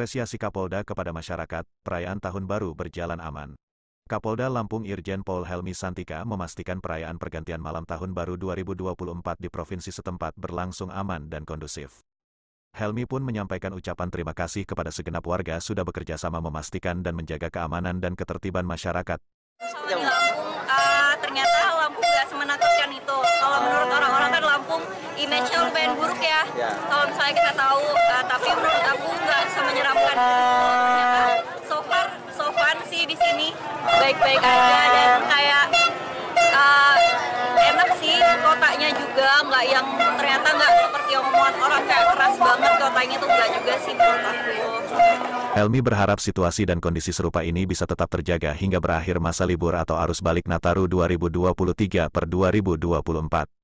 Apresiasi Kapolda kepada masyarakat, perayaan tahun baru berjalan aman. Kapolda Lampung Irjen Pol Helmi Santika memastikan perayaan pergantian malam tahun baru 2024 di provinsi setempat berlangsung aman dan kondusif. Helmi pun menyampaikan ucapan terima kasih kepada segenap warga sudah bekerja sama memastikan dan menjaga keamanan dan ketertiban masyarakat. Di Lampung, uh, ternyata Lampung nggak semenakutkan itu. Kalau menurut orang-orang kan Lampung image-nya lumayan buruk ya. ya. Kalau misalnya kita tahu di sini baik-baik aja dan ehm. kayak uh, enak sih kotanya juga nggak yang ternyata nggak seperti omongan orang kayak keras banget kotanya tuh nggak juga sih menurut aku. Helmi berharap situasi dan kondisi serupa ini bisa tetap terjaga hingga berakhir masa libur atau arus balik Nataru 2023 per 2024.